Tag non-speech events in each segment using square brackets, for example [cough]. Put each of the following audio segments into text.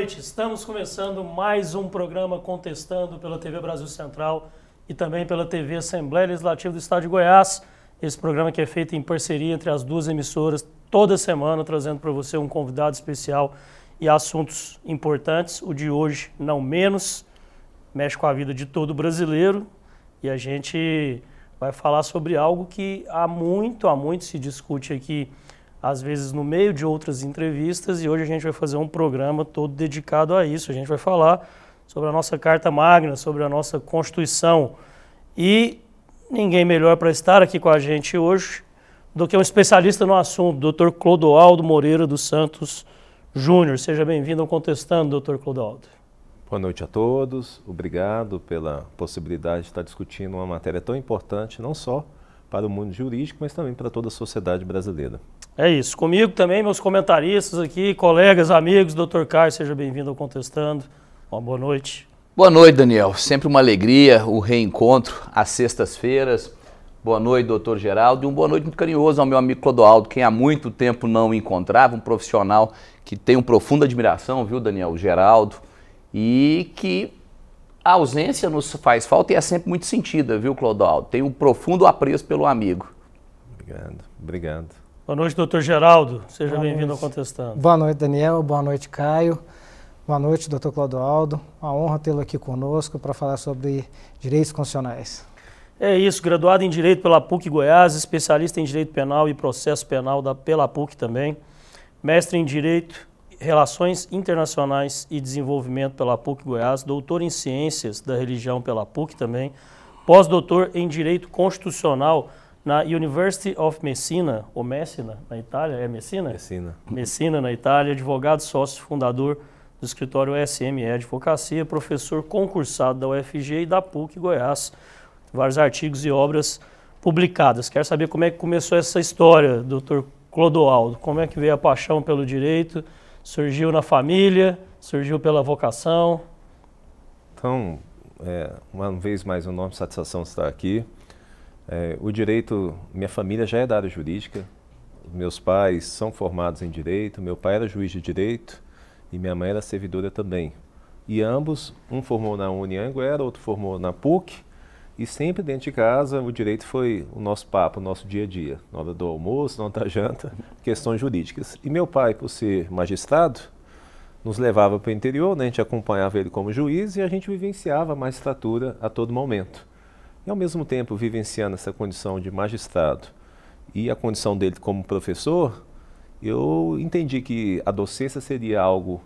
noite. Estamos começando mais um programa contestando pela TV Brasil Central e também pela TV Assembleia Legislativa do Estado de Goiás. Esse programa que é feito em parceria entre as duas emissoras toda semana, trazendo para você um convidado especial e assuntos importantes. O de hoje, não menos, mexe com a vida de todo brasileiro e a gente vai falar sobre algo que há muito, há muito se discute aqui às vezes no meio de outras entrevistas, e hoje a gente vai fazer um programa todo dedicado a isso. A gente vai falar sobre a nossa Carta Magna, sobre a nossa Constituição. E ninguém melhor para estar aqui com a gente hoje do que um especialista no assunto, Dr. Clodoaldo Moreira dos Santos Júnior. Seja bem-vindo ao Contestando, Dr. Clodoaldo. Boa noite a todos. Obrigado pela possibilidade de estar discutindo uma matéria tão importante, não só para o mundo jurídico, mas também para toda a sociedade brasileira. É isso. Comigo também, meus comentaristas aqui, colegas, amigos, doutor Caio, seja bem-vindo ao Contestando. Uma boa noite. Boa noite, Daniel. Sempre uma alegria o reencontro às sextas-feiras. Boa noite, doutor Geraldo. E um boa noite muito carinhoso ao meu amigo Clodoaldo, quem há muito tempo não encontrava, um profissional que tem uma profunda admiração, viu, Daniel? O Geraldo. E que a ausência nos faz falta e é sempre muito sentida, viu, Clodoaldo? Tem um profundo apreço pelo amigo. Obrigado, obrigado. Boa noite, doutor Geraldo. Seja bem-vindo ao Contestando. Boa noite, Daniel. Boa noite, Caio. Boa noite, doutor Clodoaldo. Uma honra tê-lo aqui conosco para falar sobre direitos constitucionais. É isso, graduado em Direito pela PUC Goiás, especialista em Direito Penal e Processo Penal da, pela PUC também, mestre em Direito Relações Internacionais e Desenvolvimento pela PUC Goiás, doutor em Ciências da Religião pela PUC também, pós-doutor em Direito Constitucional na University of Messina, ou Messina, na Itália, é Messina? Messina. Messina, na Itália, advogado sócio fundador do escritório SME Advocacia, professor concursado da UFG e da PUC Goiás, vários artigos e obras publicadas. Quero saber como é que começou essa história, doutor Clodoaldo, como é que veio a paixão pelo direito Surgiu na família, surgiu pela vocação? Então, é, uma vez mais, uma enorme satisfação estar aqui. É, o direito, minha família já é da área jurídica, meus pais são formados em direito, meu pai era juiz de direito e minha mãe era servidora também. E ambos, um formou na Unianguera, outro formou na PUC, e sempre dentro de casa, o direito foi o nosso papo, o nosso dia a dia, na hora do almoço, na hora da janta, [laughs] questões jurídicas. E meu pai, por ser magistrado, nos levava para o interior, né? a gente acompanhava ele como juiz e a gente vivenciava a magistratura a todo momento. E ao mesmo tempo, vivenciando essa condição de magistrado e a condição dele como professor, eu entendi que a docência seria algo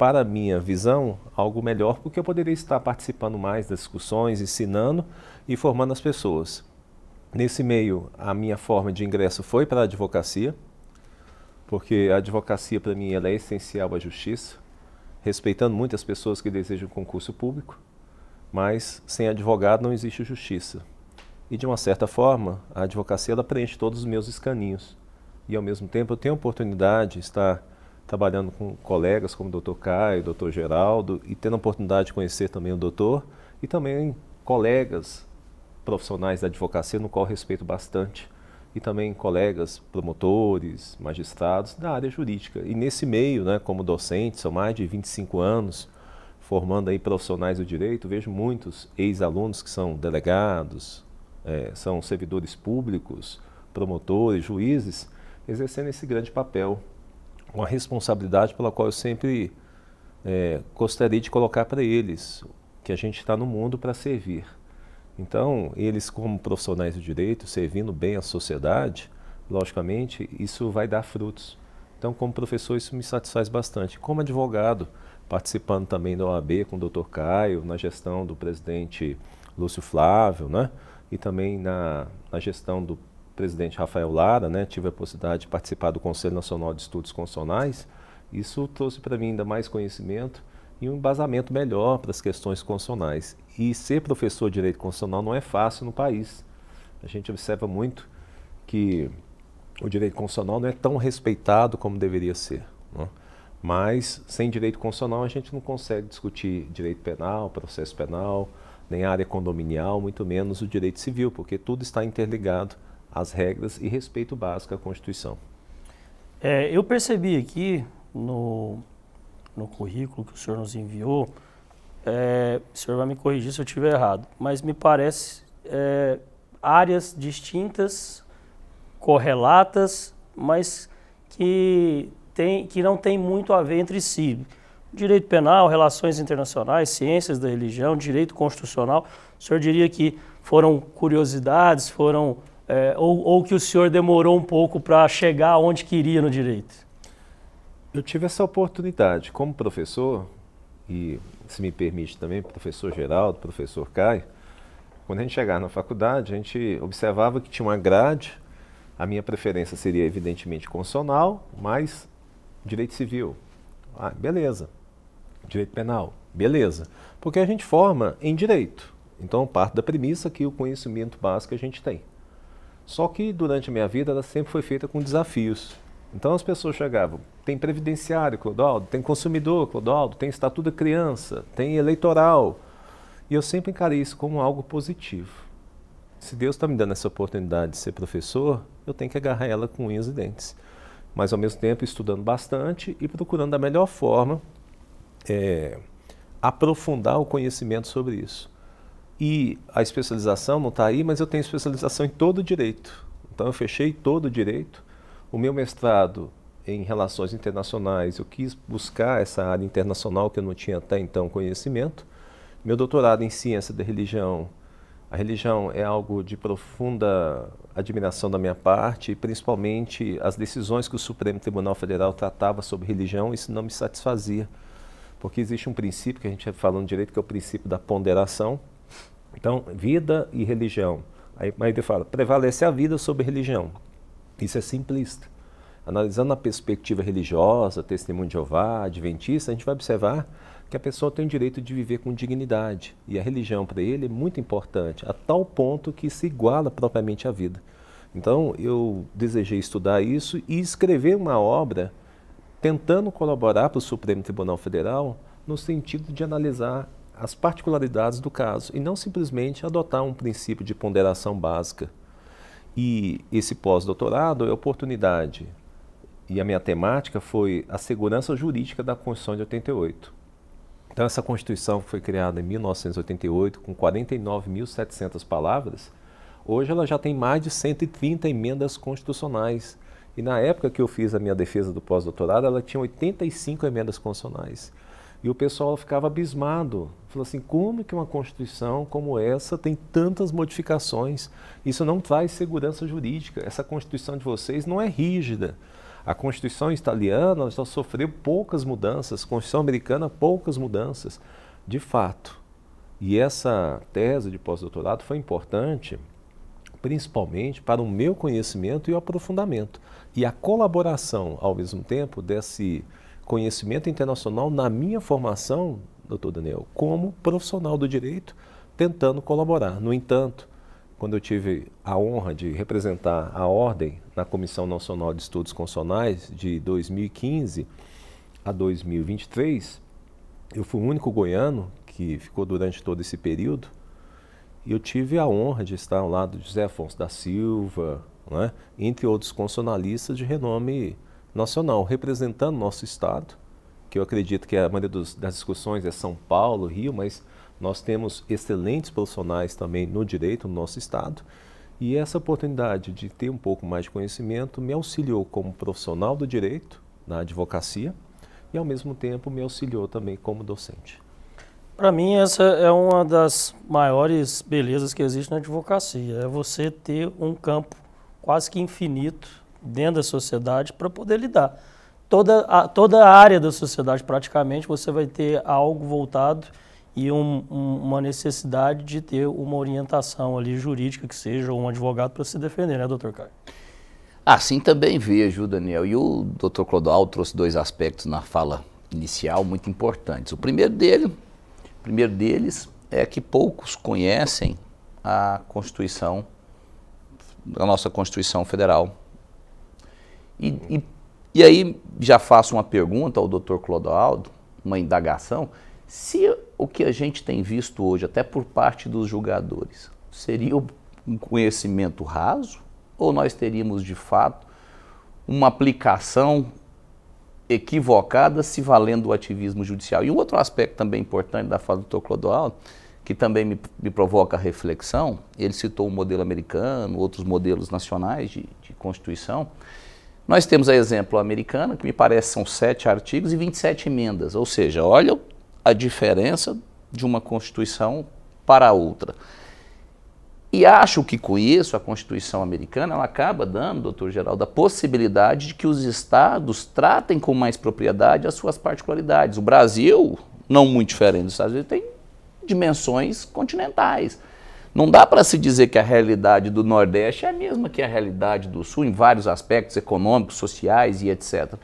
para a minha visão, algo melhor, porque eu poderia estar participando mais das discussões, ensinando e formando as pessoas. Nesse meio, a minha forma de ingresso foi para a advocacia, porque a advocacia para mim ela é essencial à justiça, respeitando muitas pessoas que desejam concurso público, mas sem advogado não existe justiça. E de uma certa forma, a advocacia ela preenche todos os meus escaninhos. E ao mesmo tempo eu tenho a oportunidade de estar trabalhando com colegas como o Dr. Caio, o Dr. Geraldo, e tendo a oportunidade de conhecer também o doutor e também colegas profissionais da advocacia, no qual respeito bastante, e também colegas promotores, magistrados da área jurídica. E nesse meio, né, como docente, são mais de 25 anos formando aí profissionais do direito, vejo muitos ex-alunos que são delegados, é, são servidores públicos, promotores, juízes, exercendo esse grande papel uma responsabilidade pela qual eu sempre é, gostaria de colocar para eles que a gente está no mundo para servir. Então, eles, como profissionais do direito, servindo bem à sociedade, logicamente, isso vai dar frutos. Então, como professor, isso me satisfaz bastante. Como advogado, participando também da OAB com o doutor Caio, na gestão do presidente Lúcio Flávio, né? e também na, na gestão do presidente Rafael Lara, né, tive a possibilidade de participar do Conselho Nacional de Estudos Constitucionais, isso trouxe para mim ainda mais conhecimento e um embasamento melhor para as questões constitucionais. E ser professor de direito constitucional não é fácil no país. A gente observa muito que o direito constitucional não é tão respeitado como deveria ser. Né? Mas sem direito constitucional a gente não consegue discutir direito penal, processo penal, nem área condominial, muito menos o direito civil, porque tudo está interligado as regras e respeito básico à Constituição. É, eu percebi aqui no, no currículo que o senhor nos enviou, é, o senhor vai me corrigir se eu estiver errado, mas me parece é, áreas distintas, correlatas, mas que, tem, que não tem muito a ver entre si. Direito penal, relações internacionais, ciências da religião, direito constitucional. O senhor diria que foram curiosidades, foram é, ou, ou, que o senhor demorou um pouco para chegar onde queria no direito? Eu tive essa oportunidade como professor, e se me permite também, professor Geraldo, professor Caio, quando a gente chegava na faculdade, a gente observava que tinha uma grade, a minha preferência seria evidentemente constitucional, mas direito civil. Ah, beleza. Direito penal, beleza. Porque a gente forma em direito. Então, parte da premissa que o conhecimento básico a gente tem. Só que durante a minha vida ela sempre foi feita com desafios. Então as pessoas chegavam, tem previdenciário, Clodoaldo, tem consumidor, Clodoaldo, tem estatuto da criança, tem eleitoral. E eu sempre encarei isso como algo positivo. Se Deus está me dando essa oportunidade de ser professor, eu tenho que agarrar ela com unhas e dentes. Mas ao mesmo tempo estudando bastante e procurando da melhor forma é, aprofundar o conhecimento sobre isso. E a especialização não está aí, mas eu tenho especialização em todo direito. Então eu fechei todo direito. O meu mestrado em relações internacionais, eu quis buscar essa área internacional que eu não tinha até então conhecimento. Meu doutorado em ciência da religião. A religião é algo de profunda admiração da minha parte, principalmente as decisões que o Supremo Tribunal Federal tratava sobre religião, isso não me satisfazia. Porque existe um princípio que a gente é fala no direito, que é o princípio da ponderação, então, vida e religião. Aí Maide fala, prevalece a vida sobre a religião. Isso é simplista. Analisando a perspectiva religiosa, testemunho de Jeová, adventista, a gente vai observar que a pessoa tem o direito de viver com dignidade. E a religião para ele é muito importante, a tal ponto que se iguala propriamente à vida. Então, eu desejei estudar isso e escrever uma obra tentando colaborar para o Supremo Tribunal Federal no sentido de analisar as particularidades do caso e não simplesmente adotar um princípio de ponderação básica. E esse pós-doutorado é oportunidade. E a minha temática foi a segurança jurídica da Constituição de 88. Então, essa Constituição foi criada em 1988 com 49.700 palavras. Hoje ela já tem mais de 130 emendas constitucionais. E na época que eu fiz a minha defesa do pós-doutorado, ela tinha 85 emendas constitucionais. E o pessoal ficava abismado. Falou assim: como que uma Constituição como essa tem tantas modificações? Isso não traz segurança jurídica. Essa Constituição de vocês não é rígida. A Constituição italiana só sofreu poucas mudanças, a Constituição americana, poucas mudanças. De fato. E essa tese de pós-doutorado foi importante, principalmente para o meu conhecimento e o aprofundamento. E a colaboração, ao mesmo tempo, desse conhecimento internacional na minha formação, doutor Daniel, como profissional do direito, tentando colaborar. No entanto, quando eu tive a honra de representar a ordem na Comissão Nacional de Estudos Constitucionais de 2015 a 2023, eu fui o único goiano que ficou durante todo esse período e eu tive a honra de estar ao lado de José Afonso da Silva, né, entre outros constitucionalistas de renome nacional, representando nosso estado, que eu acredito que a maioria dos, das discussões é São Paulo, Rio, mas nós temos excelentes profissionais também no direito no nosso estado. E essa oportunidade de ter um pouco mais de conhecimento me auxiliou como profissional do direito na advocacia e ao mesmo tempo me auxiliou também como docente. Para mim essa é uma das maiores belezas que existe na advocacia, é você ter um campo quase que infinito dentro da sociedade para poder lidar. Toda a, toda a área da sociedade, praticamente, você vai ter algo voltado e um, um, uma necessidade de ter uma orientação ali jurídica que seja, ou um advogado para se defender, né, doutor Caio? Assim também vejo, Daniel. E o doutor Clodoaldo trouxe dois aspectos na fala inicial muito importantes. O primeiro, dele, o primeiro deles é que poucos conhecem a Constituição, a nossa Constituição Federal e, e, e aí já faço uma pergunta ao doutor Clodoaldo, uma indagação. Se o que a gente tem visto hoje, até por parte dos julgadores, seria um conhecimento raso? Ou nós teríamos, de fato, uma aplicação equivocada se valendo do ativismo judicial? E um outro aspecto também importante da fala do doutor Clodoaldo, que também me, me, provoca reflexão, ele citou o modelo americano, outros modelos nacionais de, de Constituição, nós temos a exemplo americana, que me parece são sete artigos e 27 emendas, ou seja, olha a diferença de uma Constituição para a outra. E acho que com isso a Constituição americana ela acaba dando, doutor Geraldo, a possibilidade de que os estados tratem com mais propriedade as suas particularidades. O Brasil, não muito diferente dos Estados Unidos, tem dimensões continentais. Não dá para se dizer que a realidade do Nordeste é a mesma que a realidade do Sul em vários aspectos econômicos, sociais e etc.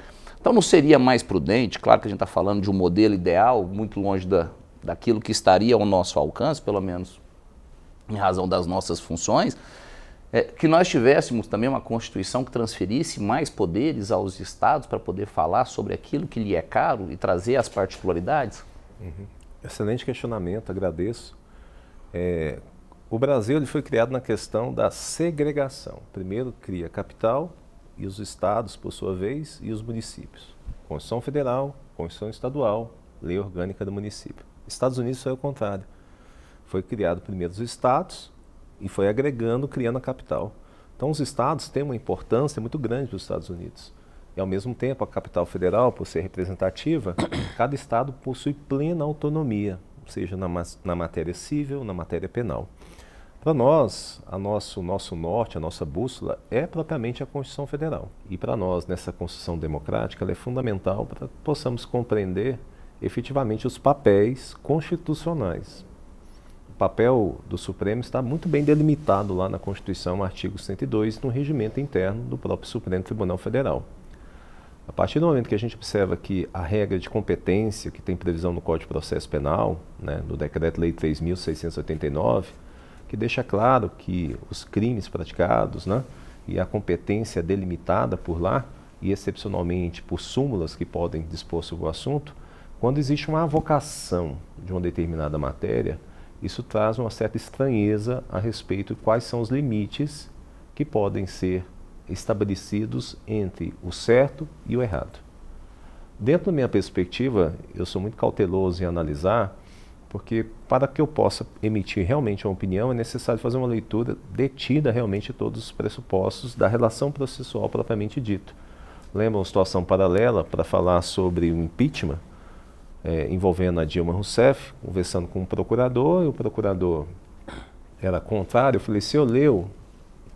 Então não seria mais prudente, claro que a gente está falando de um modelo ideal, muito longe da, daquilo que estaria ao nosso alcance, pelo menos em razão das nossas funções, é, que nós tivéssemos também uma Constituição que transferisse mais poderes aos estados para poder falar sobre aquilo que lhe é caro e trazer as particularidades? Uhum. Excelente questionamento, agradeço. É, o Brasil ele foi criado na questão da segregação. Primeiro cria a capital e os estados, por sua vez, e os municípios. Constituição Federal, Constituição Estadual, Lei Orgânica do Município. Estados Unidos foi o contrário. Foi criado primeiro os estados e foi agregando, criando a capital. Então os estados têm uma importância muito grande para os Estados Unidos. E ao mesmo tempo a capital federal, por ser representativa, [coughs] cada estado possui plena autonomia, seja na, na matéria civil, na matéria penal. Para nós, a nosso, nosso norte, a nossa bússola é propriamente a Constituição Federal. E para nós, nessa Constituição Democrática, ela é fundamental para que possamos compreender efetivamente os papéis constitucionais. O papel do Supremo está muito bem delimitado lá na Constituição, no artigo 102, no regimento interno do próprio Supremo Tribunal Federal. A partir do momento que a gente observa que a regra de competência que tem previsão no Código de Processo Penal, né, no Decreto-Lei 3.689, que deixa claro que os crimes praticados né, e a competência delimitada por lá, e excepcionalmente por súmulas que podem dispor sobre o assunto, quando existe uma avocação de uma determinada matéria, isso traz uma certa estranheza a respeito de quais são os limites que podem ser estabelecidos entre o certo e o errado. Dentro da minha perspectiva, eu sou muito cauteloso em analisar porque para que eu possa emitir realmente uma opinião, é necessário fazer uma leitura detida realmente todos os pressupostos da relação processual propriamente dito. Lembra uma situação paralela para falar sobre o impeachment é, envolvendo a Dilma Rousseff, conversando com o procurador, e o procurador era contrário. Eu falei, se eu leu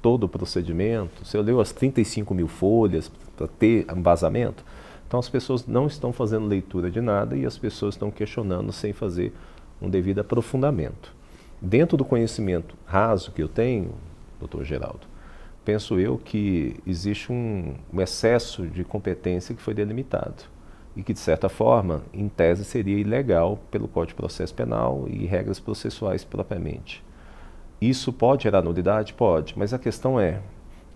todo o procedimento, se eu leu as 35 mil folhas para ter embasamento, então as pessoas não estão fazendo leitura de nada e as pessoas estão questionando sem fazer um devido aprofundamento. Dentro do conhecimento raso que eu tenho, doutor Geraldo, penso eu que existe um, um excesso de competência que foi delimitado e que, de certa forma, em tese, seria ilegal pelo Código de Processo Penal e regras processuais propriamente. Isso pode gerar nulidade? Pode, mas a questão é: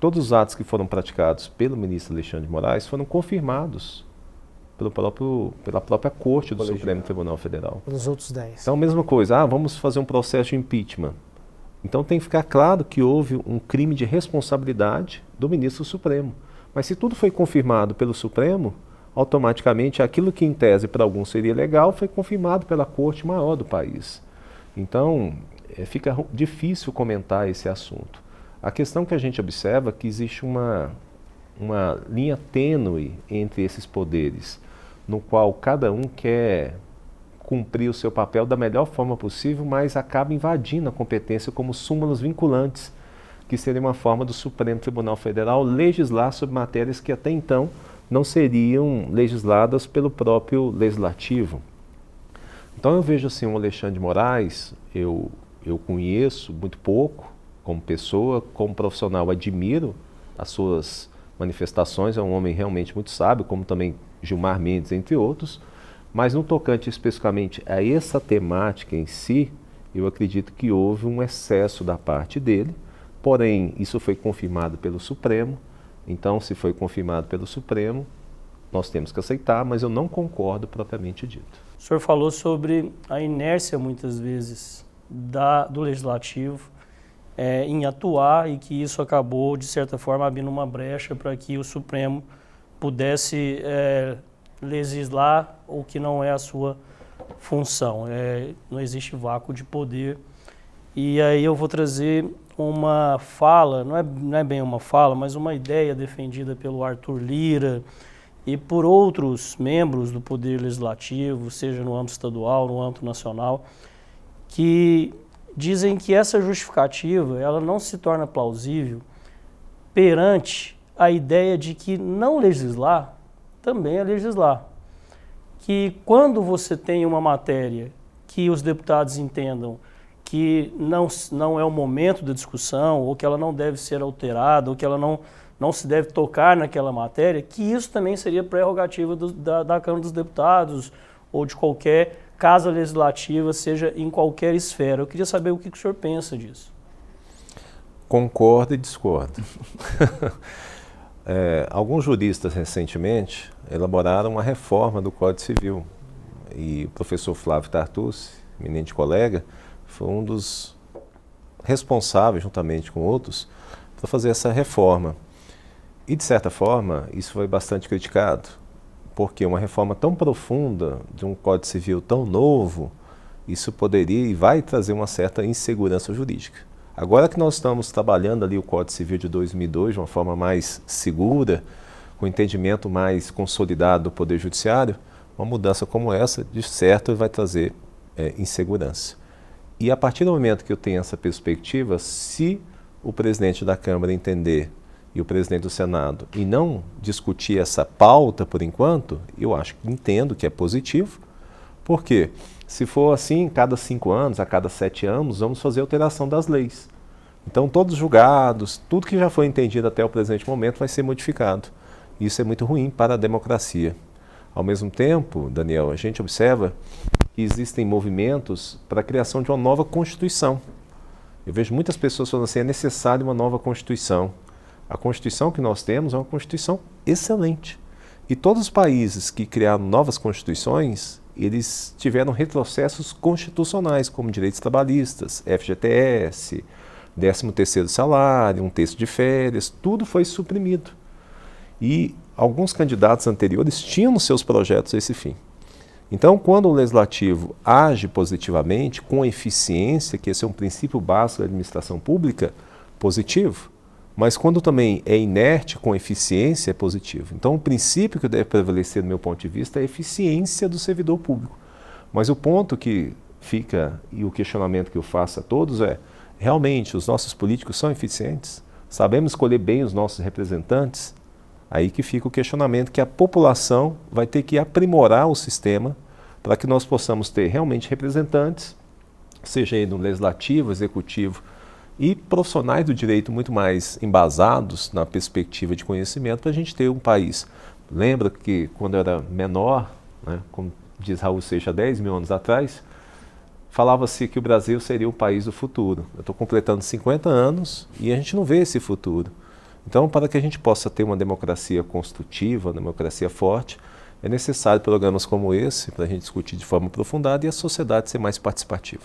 todos os atos que foram praticados pelo ministro Alexandre de Moraes foram confirmados pelo próprio, pela própria Corte do Colegial. Supremo Tribunal Federal. Pelos outros 10. Então, a mesma coisa. Ah, vamos fazer um processo de impeachment. Então, tem que ficar claro que houve um crime de responsabilidade do ministro Supremo. Mas se tudo foi confirmado pelo Supremo, automaticamente aquilo que, em tese, para alguns seria legal, foi confirmado pela Corte maior do país. Então, é, fica difícil comentar esse assunto. A questão que a gente observa é que existe uma, uma linha tênue entre esses poderes no qual cada um quer cumprir o seu papel da melhor forma possível, mas acaba invadindo a competência como súmulos vinculantes, que seria uma forma do Supremo Tribunal Federal legislar sobre matérias que até então não seriam legisladas pelo próprio legislativo. Então eu vejo assim o Alexandre de Moraes, eu, eu conheço muito pouco como pessoa, como profissional admiro as suas manifestações, é um homem realmente muito sábio, como também Gilmar Mendes, entre outros. Mas no tocante especificamente a essa temática em si, eu acredito que houve um excesso da parte dele, porém, isso foi confirmado pelo Supremo. Então, se foi confirmado pelo Supremo, nós temos que aceitar, mas eu não concordo propriamente dito. O senhor falou sobre a inércia, muitas vezes, da, do legislativo é, em atuar e que isso acabou, de certa forma, abrindo uma brecha para que o Supremo pudesse é, legislar o que não é a sua função. É, não existe vácuo de poder. E aí eu vou trazer uma fala, não é, não é bem uma fala, mas uma ideia defendida pelo Arthur Lira e por outros membros do Poder Legislativo, seja no âmbito estadual, no âmbito nacional, que dizem que essa justificativa ela não se torna plausível perante a ideia de que não legislar também é legislar. Que quando você tem uma matéria que os deputados entendam que não, não é o momento da discussão, ou que ela não deve ser alterada, ou que ela não, não se deve tocar naquela matéria, que isso também seria prerrogativa do, da, da Câmara dos Deputados ou de qualquer casa legislativa, seja em qualquer esfera. Eu queria saber o que, que o senhor pensa disso. Concordo e discordo. [laughs] É, alguns juristas recentemente elaboraram uma reforma do Código Civil e o professor Flávio Tartucci, eminente colega, foi um dos responsáveis, juntamente com outros, para fazer essa reforma. E, de certa forma, isso foi bastante criticado, porque uma reforma tão profunda de um Código Civil tão novo, isso poderia e vai trazer uma certa insegurança jurídica. Agora que nós estamos trabalhando ali o Código Civil de 2002 de uma forma mais segura, com entendimento mais consolidado do Poder Judiciário, uma mudança como essa, de certo, vai trazer é, insegurança. E a partir do momento que eu tenho essa perspectiva, se o presidente da Câmara entender e o presidente do Senado e não discutir essa pauta por enquanto, eu acho que entendo que é positivo, porque se for assim, cada cinco anos, a cada sete anos, vamos fazer alteração das leis. Então, todos os julgados, tudo que já foi entendido até o presente momento vai ser modificado. Isso é muito ruim para a democracia. Ao mesmo tempo, Daniel, a gente observa que existem movimentos para a criação de uma nova Constituição. Eu vejo muitas pessoas falando assim: é necessário uma nova Constituição. A Constituição que nós temos é uma Constituição excelente. E todos os países que criaram novas Constituições eles tiveram retrocessos constitucionais, como direitos trabalhistas, FGTS, 13º salário, um terço de férias, tudo foi suprimido. E alguns candidatos anteriores tinham seus projetos esse fim. Então, quando o legislativo age positivamente, com eficiência, que esse é um princípio básico da administração pública, positivo, mas quando também é inerte com eficiência, é positivo. Então, o princípio que deve prevalecer, do meu ponto de vista, é a eficiência do servidor público. Mas o ponto que fica e o questionamento que eu faço a todos é: realmente os nossos políticos são eficientes? Sabemos escolher bem os nossos representantes? Aí que fica o questionamento que a população vai ter que aprimorar o sistema para que nós possamos ter realmente representantes, seja aí no legislativo, executivo e profissionais do direito muito mais embasados na perspectiva de conhecimento para a gente ter um país. Lembra que quando eu era menor, né, como diz Raul Seixas, 10 mil anos atrás, falava-se que o Brasil seria o país do futuro. Eu estou completando 50 anos e a gente não vê esse futuro. Então, para que a gente possa ter uma democracia construtiva, uma democracia forte, é necessário programas como esse para a gente discutir de forma aprofundada e a sociedade ser mais participativa.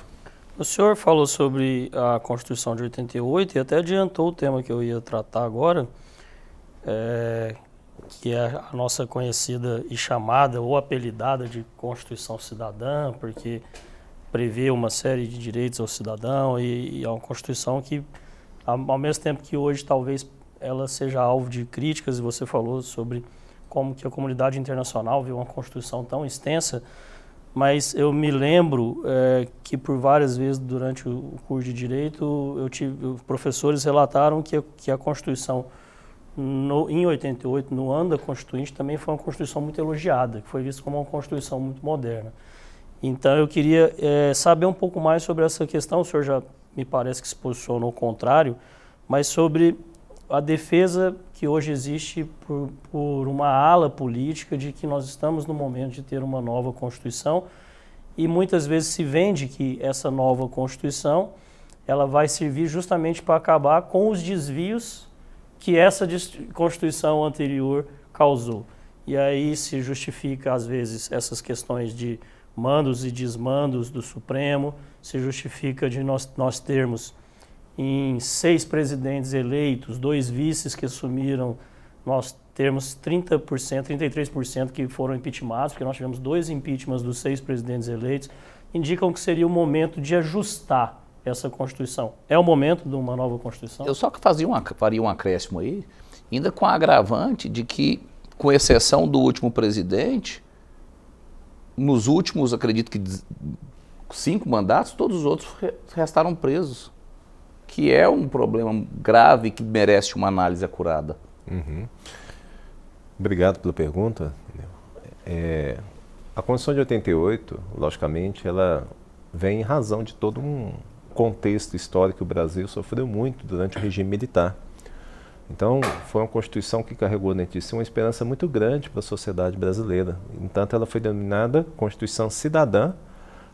O senhor falou sobre a Constituição de 88 e até adiantou o tema que eu ia tratar agora, é, que é a nossa conhecida e chamada ou apelidada de Constituição Cidadã, porque prevê uma série de direitos ao cidadão e, e é uma Constituição que, ao mesmo tempo que hoje talvez ela seja alvo de críticas, e você falou sobre como que a comunidade internacional viu uma Constituição tão extensa, mas eu me lembro é, que por várias vezes durante o curso de direito eu tive professores relataram que a, que a Constituição no, em 88 no ano da Constituinte também foi uma Constituição muito elogiada que foi vista como uma Constituição muito moderna então eu queria é, saber um pouco mais sobre essa questão o senhor já me parece que se posicionou ao contrário mas sobre a defesa que hoje existe por, por uma ala política de que nós estamos no momento de ter uma nova Constituição e muitas vezes se vende que essa nova Constituição ela vai servir justamente para acabar com os desvios que essa Constituição anterior causou. E aí se justifica, às vezes, essas questões de mandos e desmandos do Supremo, se justifica de nós, nós termos em seis presidentes eleitos, dois vices que assumiram, nós temos 30%, 33% que foram impeachmentados, porque nós tivemos dois impeachments dos seis presidentes eleitos, indicam que seria o momento de ajustar essa Constituição. É o momento de uma nova Constituição? Eu só que fazia uma, faria um acréscimo aí, ainda com a agravante de que, com exceção do último presidente, nos últimos, acredito que cinco mandatos, todos os outros restaram presos que é um problema grave que merece uma análise acurada. Uhum. Obrigado pela pergunta. É, a Constituição de 88, logicamente, ela vem em razão de todo um contexto histórico que o Brasil sofreu muito durante o regime militar. Então, foi uma Constituição que carregou dentro de si uma esperança muito grande para a sociedade brasileira. Entanto, ela foi denominada Constituição Cidadã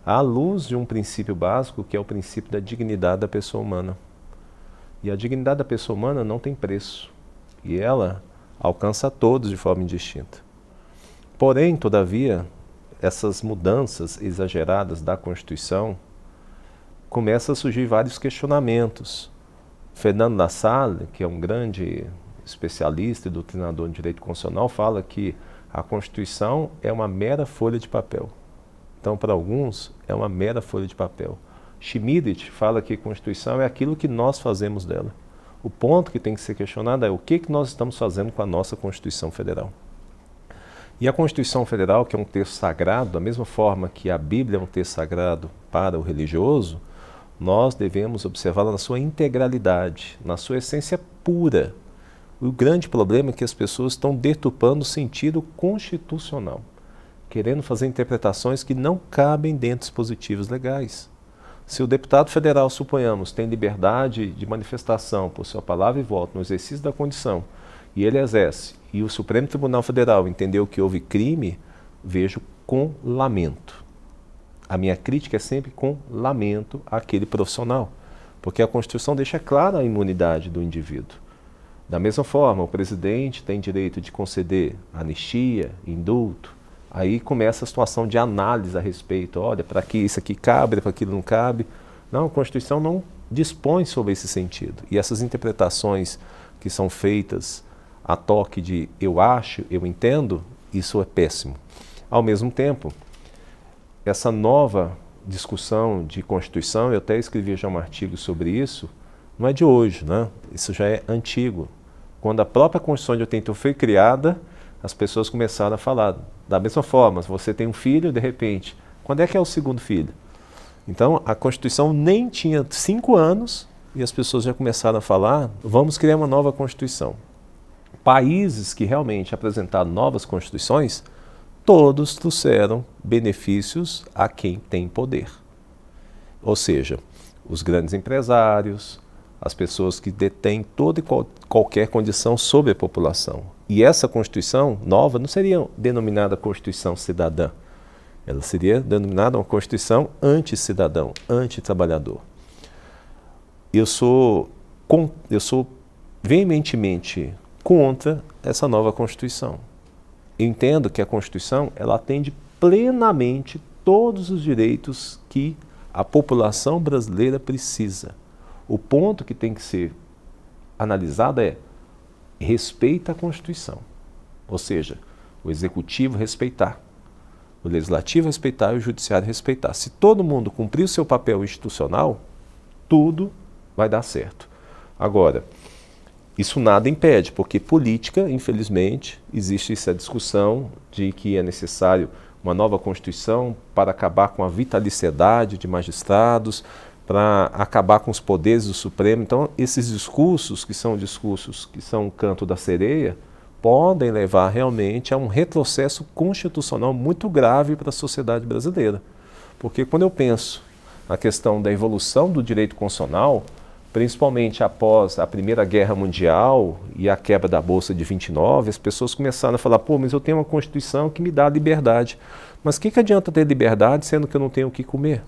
à luz de um princípio básico, que é o princípio da dignidade da pessoa humana. E a dignidade da pessoa humana não tem preço. E ela alcança a todos de forma indistinta. Porém, todavia, essas mudanças exageradas da Constituição começam a surgir vários questionamentos. Fernando Nassar, que é um grande especialista e doutrinador em direito constitucional, fala que a Constituição é uma mera folha de papel. Então, para alguns, é uma mera folha de papel. Schmidt fala que Constituição é aquilo que nós fazemos dela. O ponto que tem que ser questionado é o que, que nós estamos fazendo com a nossa Constituição Federal. E a Constituição Federal, que é um texto sagrado, da mesma forma que a Bíblia é um texto sagrado para o religioso, nós devemos observá-la na sua integralidade, na sua essência pura. O grande problema é que as pessoas estão deturpando o sentido constitucional, querendo fazer interpretações que não cabem dentro dos dispositivos legais. Se o deputado federal, suponhamos, tem liberdade de manifestação por sua palavra e voto no exercício da condição, e ele exerce, e o Supremo Tribunal Federal entendeu que houve crime, vejo com lamento. A minha crítica é sempre com lamento àquele profissional, porque a Constituição deixa clara a imunidade do indivíduo. Da mesma forma, o presidente tem direito de conceder anistia, indulto, Aí começa a situação de análise a respeito. Olha, para que isso aqui cabe, para aquilo não cabe. Não, a Constituição não dispõe sobre esse sentido. E essas interpretações que são feitas a toque de eu acho, eu entendo, isso é péssimo. Ao mesmo tempo, essa nova discussão de Constituição, eu até escrevi já um artigo sobre isso, não é de hoje, né? isso já é antigo. Quando a própria Constituição de 81 foi criada, as pessoas começaram a falar da mesma forma, se você tem um filho, de repente, quando é que é o segundo filho? Então, a Constituição nem tinha cinco anos e as pessoas já começaram a falar: vamos criar uma nova Constituição. Países que realmente apresentaram novas Constituições, todos trouxeram benefícios a quem tem poder. Ou seja, os grandes empresários, as pessoas que detêm toda e qual, qualquer condição sobre a população, e essa Constituição nova não seria denominada Constituição cidadã. Ela seria denominada uma Constituição anti-cidadão, anti-trabalhador. Eu sou, eu sou veementemente contra essa nova Constituição. Eu entendo que a Constituição ela atende plenamente todos os direitos que a população brasileira precisa. O ponto que tem que ser analisado é respeita a Constituição. Ou seja, o executivo respeitar, o legislativo respeitar e o judiciário respeitar. Se todo mundo cumprir o seu papel institucional, tudo vai dar certo. Agora, isso nada impede, porque política, infelizmente, existe essa discussão de que é necessário uma nova Constituição para acabar com a vitaliciedade de magistrados, para acabar com os poderes do Supremo. Então, esses discursos, que são discursos que são o canto da sereia, podem levar realmente a um retrocesso constitucional muito grave para a sociedade brasileira. Porque quando eu penso na questão da evolução do direito constitucional, principalmente após a Primeira Guerra Mundial e a quebra da Bolsa de 29, as pessoas começaram a falar: pô, mas eu tenho uma Constituição que me dá liberdade. Mas o que, que adianta ter liberdade sendo que eu não tenho o que comer?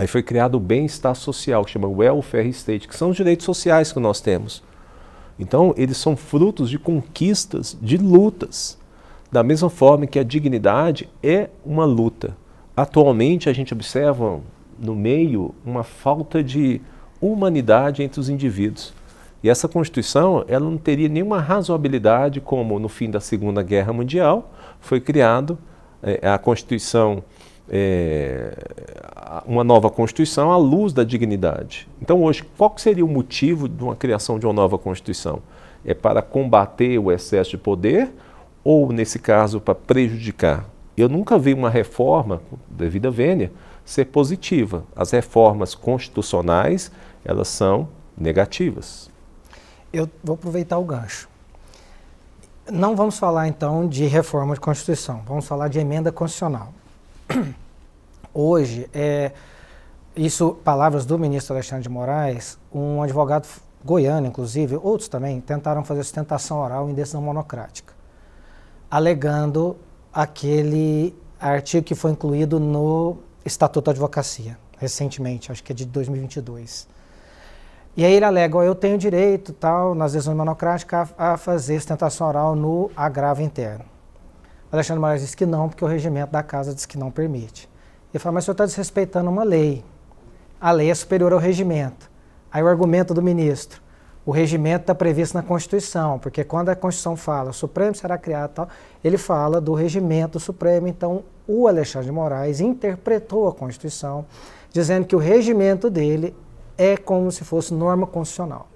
Aí foi criado o bem-estar social, que chama welfare state, que são os direitos sociais que nós temos. Então, eles são frutos de conquistas, de lutas. Da mesma forma que a dignidade é uma luta. Atualmente, a gente observa no meio uma falta de humanidade entre os indivíduos. E essa Constituição, ela não teria nenhuma razoabilidade como no fim da Segunda Guerra Mundial foi criado eh, a Constituição é, uma nova Constituição à luz da dignidade. Então, hoje, qual seria o motivo de uma criação de uma nova Constituição? É para combater o excesso de poder ou, nesse caso, para prejudicar? Eu nunca vi uma reforma, devido à Vênia, ser positiva. As reformas constitucionais, elas são negativas. Eu vou aproveitar o gancho. Não vamos falar, então, de reforma de Constituição. Vamos falar de emenda constitucional. [coughs] Hoje, é, isso, palavras do ministro Alexandre de Moraes, um advogado goiano, inclusive, outros também, tentaram fazer sustentação oral em decisão monocrática, alegando aquele artigo que foi incluído no Estatuto da Advocacia, recentemente, acho que é de 2022. E aí ele alega, oh, eu tenho direito, tal, nas decisões monocráticas, a, a fazer sustentação oral no agravo interno. Alexandre Moraes disse que não, porque o regimento da casa diz que não permite. Ele falou, mas o senhor está desrespeitando uma lei. A lei é superior ao regimento. Aí o argumento do ministro, o regimento está previsto na Constituição, porque quando a Constituição fala o Supremo será criado tal, ele fala do regimento do Supremo. Então, o Alexandre de Moraes interpretou a Constituição dizendo que o regimento dele é como se fosse norma constitucional.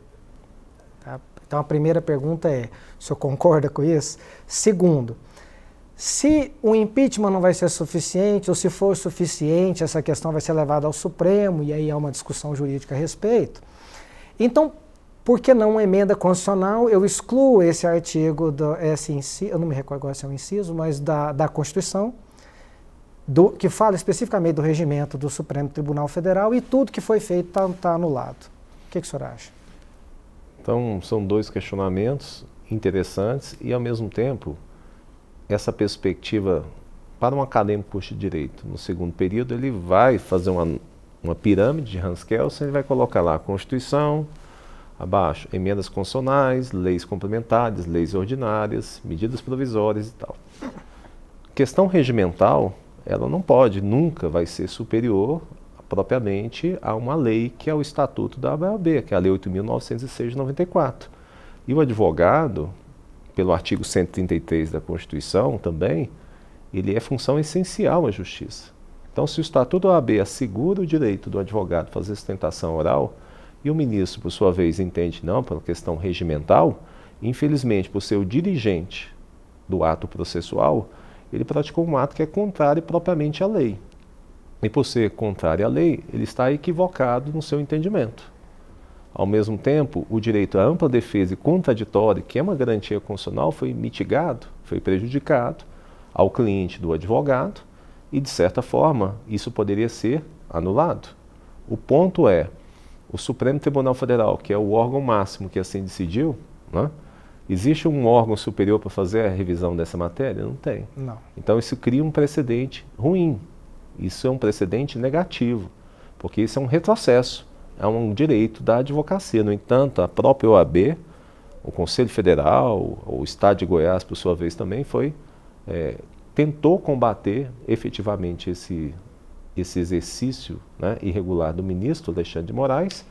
Tá? Então, a primeira pergunta é: o senhor concorda com isso? Segundo, se o impeachment não vai ser suficiente, ou se for suficiente, essa questão vai ser levada ao Supremo, e aí há uma discussão jurídica a respeito. Então, por que não uma emenda constitucional? Eu excluo esse artigo, do, é, esse inciso, eu não me recordo agora se é um inciso, mas da, da Constituição, do, que fala especificamente do regimento do Supremo Tribunal Federal, e tudo que foi feito está tá anulado. O que, que o senhor acha? Então, são dois questionamentos interessantes e, ao mesmo tempo, essa perspectiva para um acadêmico curso de direito no segundo período, ele vai fazer uma, uma pirâmide de Hans Kelsen, ele vai colocar lá a Constituição, abaixo, emendas constitucionais, leis complementares, leis ordinárias, medidas provisórias e tal. Questão regimental, ela não pode, nunca vai ser superior propriamente a uma lei que é o Estatuto da ABAB, que é a Lei 8.906 de 94. E o advogado, pelo artigo 133 da Constituição também, ele é função essencial à justiça. Então, se o Estatuto da OAB assegura o direito do advogado fazer sustentação oral, e o ministro, por sua vez, entende não, pela questão regimental, infelizmente, por ser o dirigente do ato processual, ele praticou um ato que é contrário propriamente à lei. E por ser contrário à lei, ele está equivocado no seu entendimento. Ao mesmo tempo, o direito à ampla defesa e contraditória, que é uma garantia constitucional, foi mitigado, foi prejudicado ao cliente do advogado e, de certa forma, isso poderia ser anulado. O ponto é, o Supremo Tribunal Federal, que é o órgão máximo que assim decidiu, né? existe um órgão superior para fazer a revisão dessa matéria? Não tem. Não. Então isso cria um precedente ruim. Isso é um precedente negativo, porque isso é um retrocesso é um direito da advocacia. No entanto, a própria OAB, o Conselho Federal, o Estado de Goiás, por sua vez, também foi é, tentou combater efetivamente esse, esse exercício né, irregular do ministro Alexandre de Moraes,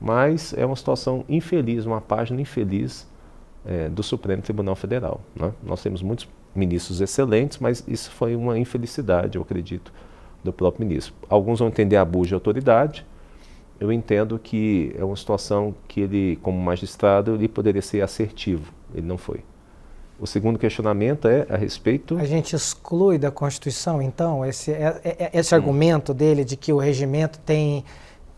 mas é uma situação infeliz, uma página infeliz é, do Supremo Tribunal Federal. Né? Nós temos muitos ministros excelentes, mas isso foi uma infelicidade, eu acredito, do próprio ministro. Alguns vão entender abuso de autoridade, eu entendo que é uma situação que ele, como magistrado, ele poderia ser assertivo. Ele não foi. O segundo questionamento é a respeito. A gente exclui da Constituição, então, esse, é, é, é, esse hum. argumento dele de que o regimento tem,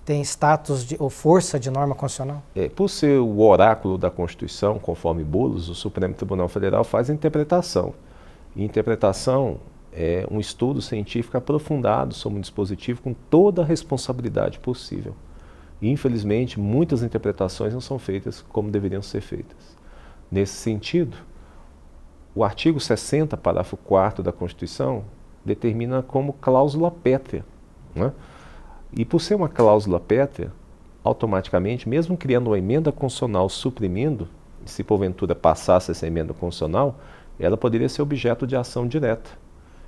tem status de, ou força de norma constitucional? É, por ser o oráculo da Constituição, conforme Boulos, o Supremo Tribunal Federal faz a interpretação. E interpretação é um estudo científico aprofundado sobre um dispositivo com toda a responsabilidade possível. Infelizmente, muitas interpretações não são feitas como deveriam ser feitas. Nesse sentido, o artigo 60, parágrafo 4 da Constituição, determina como cláusula pétrea. Né? E por ser uma cláusula pétrea, automaticamente, mesmo criando uma emenda constitucional suprimindo, se porventura passasse essa emenda constitucional, ela poderia ser objeto de ação direta.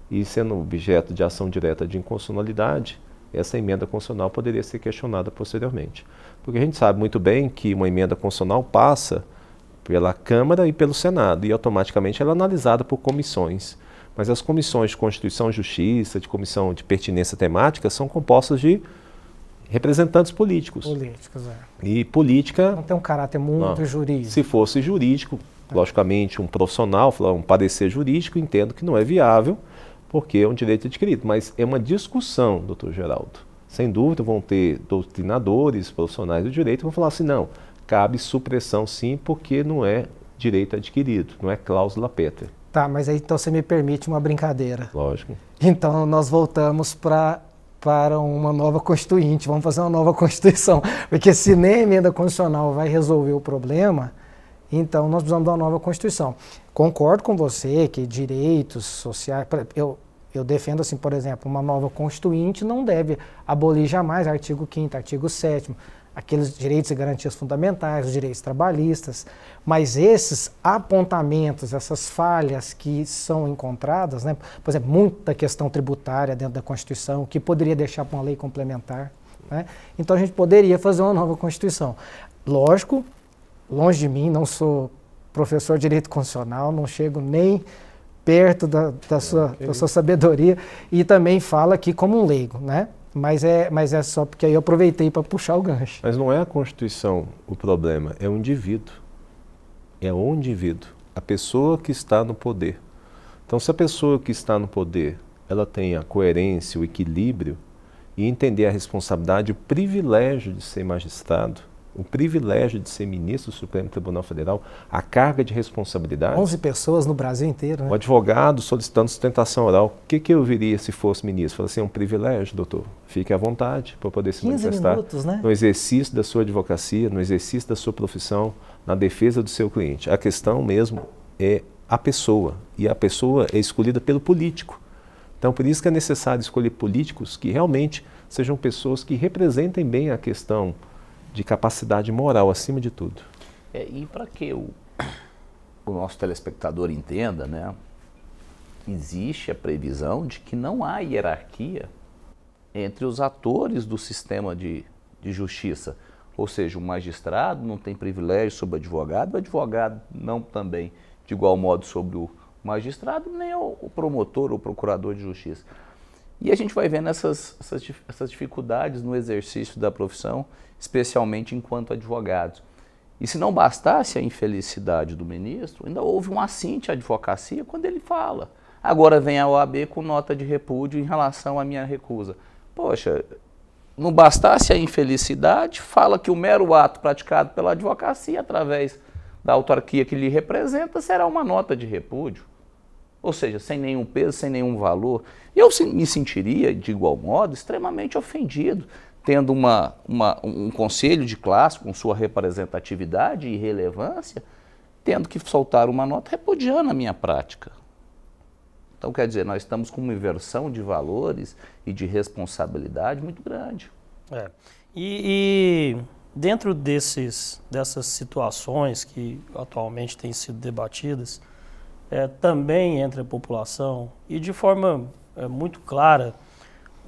E sendo objeto de ação direta de inconstitucionalidade, essa emenda constitucional poderia ser questionada posteriormente. Porque a gente sabe muito bem que uma emenda constitucional passa pela Câmara e pelo Senado e automaticamente ela é analisada por comissões. Mas as comissões de Constituição e Justiça, de comissão de pertinência temática, são compostas de representantes políticos. Políticos, é. E política. Não tem um caráter muito não. jurídico. Se fosse jurídico, é. logicamente, um profissional, um parecer jurídico, entendo que não é viável porque é um direito adquirido, mas é uma discussão, doutor Geraldo. Sem dúvida vão ter doutrinadores, profissionais do direito, vão falar assim, não, cabe supressão sim, porque não é direito adquirido, não é cláusula pétrea. Tá, mas aí então você me permite uma brincadeira. Lógico. Então nós voltamos para para uma nova constituinte, vamos fazer uma nova [laughs] constituição, porque se nem a emenda constitucional vai resolver o problema, então nós precisamos de uma nova constituição. Concordo com você que direitos sociais. Eu, eu defendo, assim, por exemplo, uma nova constituinte não deve abolir jamais artigo 5, artigo 7, aqueles direitos e garantias fundamentais, os direitos trabalhistas. Mas esses apontamentos, essas falhas que são encontradas, né, por exemplo, muita questão tributária dentro da Constituição, que poderia deixar para uma lei complementar. Né? Então a gente poderia fazer uma nova Constituição. Lógico, longe de mim, não sou professor de direito constitucional, não chego nem perto da, da, é, sua, da sua sabedoria e também fala aqui como um leigo, né? Mas é, mas é só porque aí eu aproveitei para puxar o gancho. Mas não é a Constituição o problema, é o indivíduo. É o indivíduo, a pessoa que está no poder. Então, se a pessoa que está no poder ela tem a coerência, o equilíbrio e entender a responsabilidade, o privilégio de ser magistrado, o privilégio de ser ministro do Supremo Tribunal Federal, a carga de responsabilidade. 11 pessoas no Brasil inteiro. Né? O advogado solicitando sustentação oral. O que, que eu viria se fosse ministro? Falei assim, é um privilégio, doutor. Fique à vontade para poder se manifestar minutos, né? no exercício da sua advocacia, no exercício da sua profissão, na defesa do seu cliente. A questão mesmo é a pessoa. E a pessoa é escolhida pelo político. Então, por isso que é necessário escolher políticos que realmente sejam pessoas que representem bem a questão de capacidade moral, acima de tudo. É, e para que o, o nosso telespectador entenda, né, existe a previsão de que não há hierarquia entre os atores do sistema de, de justiça. Ou seja, o magistrado não tem privilégio sobre o advogado, o advogado não também, de igual modo, sobre o magistrado, nem o promotor ou procurador de justiça. E a gente vai vendo essas, essas, essas dificuldades no exercício da profissão especialmente enquanto advogados. E se não bastasse a infelicidade do ministro, ainda houve um assinte à advocacia quando ele fala. Agora vem a OAB com nota de repúdio em relação à minha recusa. Poxa, não bastasse a infelicidade, fala que o mero ato praticado pela advocacia através da autarquia que lhe representa será uma nota de repúdio. Ou seja, sem nenhum peso, sem nenhum valor. E eu me sentiria, de igual modo, extremamente ofendido tendo uma, uma, um conselho de classe com sua representatividade e relevância, tendo que soltar uma nota repudiando a minha prática. Então, quer dizer, nós estamos com uma inversão de valores e de responsabilidade muito grande. É. E, e dentro desses, dessas situações que atualmente têm sido debatidas, é, também entre a população e de forma é, muito clara,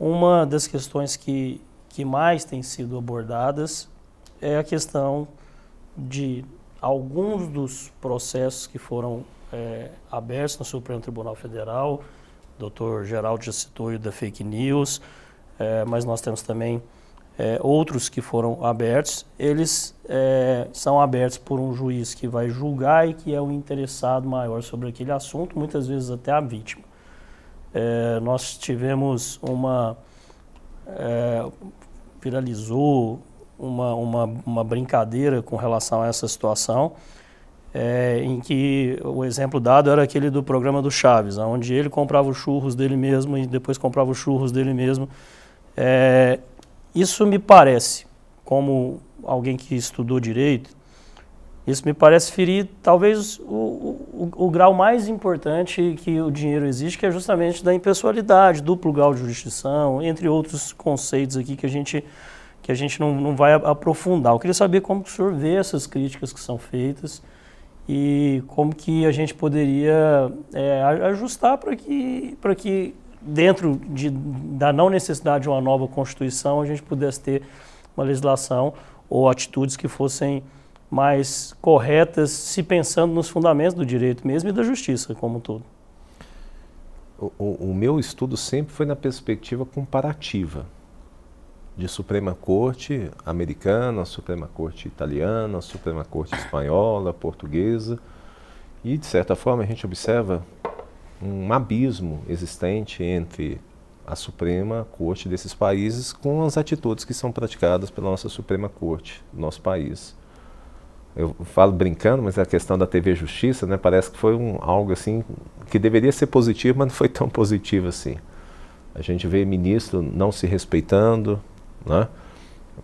uma das questões que que mais têm sido abordadas é a questão de alguns dos processos que foram é, abertos no Supremo Tribunal Federal, o doutor Geraldo já citou da fake news, é, mas nós temos também é, outros que foram abertos. Eles são abertos por um juiz que vai julgar e que é o interessado maior sobre aquele assunto, muitas vezes até a vítima. nós tivemos uma viralizou uma, uma, uma brincadeira com relação a essa situação, é, em que o exemplo dado era aquele do programa do Chaves, onde ele comprava os churros dele mesmo e depois comprava os churros dele mesmo. É, isso me parece, como alguém que estudou direito, isso me parece ferir talvez o, o, o, grau mais importante que o dinheiro existe que é justamente da impessoalidade, duplo grau de jurisdição, entre outros conceitos aqui que a gente, que a gente não, não vai aprofundar. Eu queria saber como que o senhor vê essas críticas que são feitas e como que a gente poderia é, ajustar para que, para que, dentro de, da não necessidade de uma nova Constituição, a gente pudesse ter uma legislação ou atitudes que fossem mais corretas, se pensando nos fundamentos do direito mesmo e da justiça como um todo. O, o, o meu estudo sempre foi na perspectiva comparativa de Suprema Corte americana, Suprema Corte italiana, Suprema Corte espanhola, portuguesa. E, de certa forma, a gente observa um abismo existente entre a Suprema Corte desses países com as atitudes que são praticadas pela nossa Suprema Corte, nosso país eu falo brincando, mas é a questão da TV Justiça, né, parece que foi um, algo assim que deveria ser positivo, mas não foi tão positivo assim. A gente vê ministro não se respeitando, né,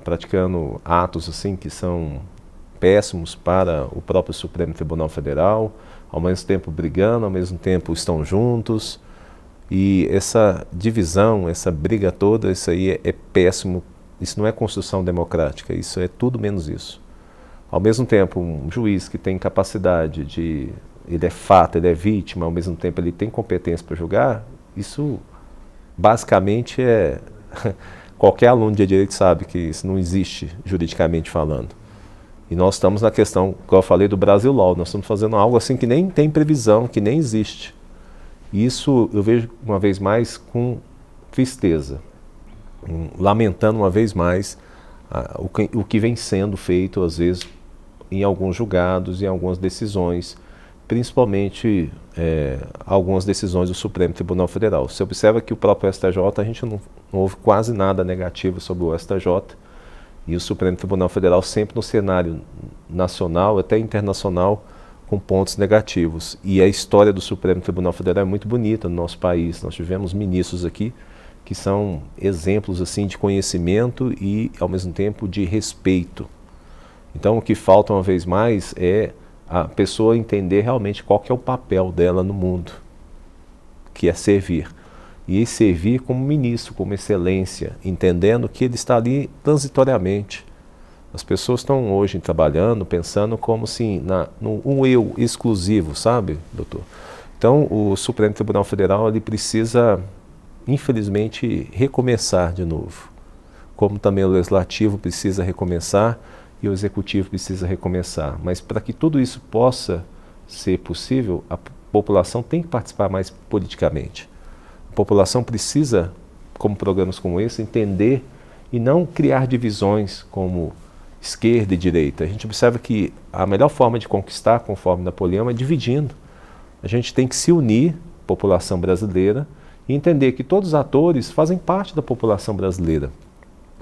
praticando atos assim que são péssimos para o próprio Supremo Tribunal Federal, ao mesmo tempo brigando, ao mesmo tempo estão juntos. E essa divisão, essa briga toda, isso aí é, é péssimo. Isso não é construção democrática, isso é tudo menos isso. Ao mesmo tempo, um juiz que tem capacidade de. Ele é fato, ele é vítima, ao mesmo tempo ele tem competência para julgar, isso basicamente é. [laughs] Qualquer aluno de direito sabe que isso não existe juridicamente falando. E nós estamos na questão, como eu falei, do Brasil LOL. Nós estamos fazendo algo assim que nem tem previsão, que nem existe. E isso eu vejo uma vez mais com tristeza, hum, lamentando uma vez mais ah, o, que, o que vem sendo feito, às vezes, em alguns julgados, em algumas decisões, principalmente é, algumas decisões do Supremo Tribunal Federal. Você observa que o próprio STJ, a gente não, não houve quase nada negativo sobre o STJ, e o Supremo Tribunal Federal sempre no cenário nacional, até internacional, com pontos negativos. E a história do Supremo Tribunal Federal é muito bonita no nosso país. Nós tivemos ministros aqui que são exemplos assim de conhecimento e, ao mesmo tempo, de respeito então, o que falta uma vez mais é a pessoa entender realmente qual que é o papel dela no mundo, que é servir. E servir como ministro, como excelência, entendendo que ele está ali transitoriamente. As pessoas estão hoje trabalhando, pensando como se no, um eu exclusivo, sabe, doutor? Então, o Supremo Tribunal Federal ele precisa, infelizmente, recomeçar de novo. Como também o Legislativo precisa recomeçar e o executivo precisa recomeçar. Mas para que tudo isso possa ser possível, a população tem que participar mais politicamente. A população precisa, como programas como esse, entender e não criar divisões como esquerda e direita. A gente observa que a melhor forma de conquistar, conforme Napoleão, é dividindo. A gente tem que se unir, população brasileira, e entender que todos os atores fazem parte da população brasileira.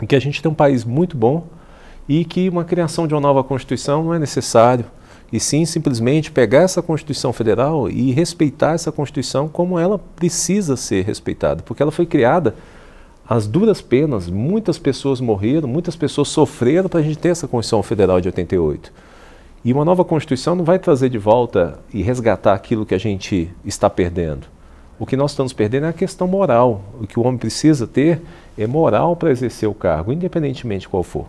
E que a gente tem um país muito bom, e que uma criação de uma nova Constituição não é necessário, e sim simplesmente pegar essa Constituição Federal e respeitar essa Constituição como ela precisa ser respeitada, porque ela foi criada às duras penas, muitas pessoas morreram, muitas pessoas sofreram para a gente ter essa Constituição Federal de 88. E uma nova Constituição não vai trazer de volta e resgatar aquilo que a gente está perdendo. O que nós estamos perdendo é a questão moral. O que o homem precisa ter é moral para exercer o cargo, independentemente qual for.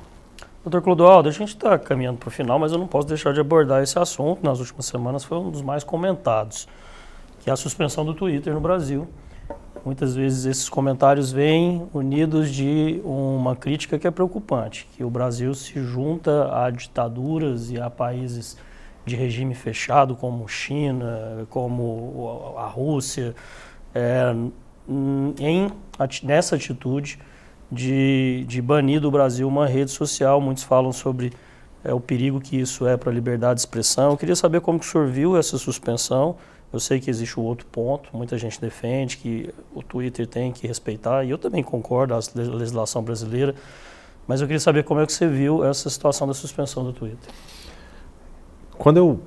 Doutor Clodoaldo, a gente está caminhando para o final, mas eu não posso deixar de abordar esse assunto. Nas últimas semanas foi um dos mais comentados, que é a suspensão do Twitter no Brasil. Muitas vezes esses comentários vêm unidos de uma crítica que é preocupante, que o Brasil se junta a ditaduras e a países de regime fechado, como China, como a Rússia, é, em, nessa atitude de, de banir do Brasil uma rede social. Muitos falam sobre é, o perigo que isso é para a liberdade de expressão. Eu queria saber como que o senhor viu essa suspensão. Eu sei que existe o outro ponto, muita gente defende que o Twitter tem que respeitar, e eu também concordo, a legislação brasileira, mas eu queria saber como é que você viu essa situação da suspensão do Twitter. Quando eu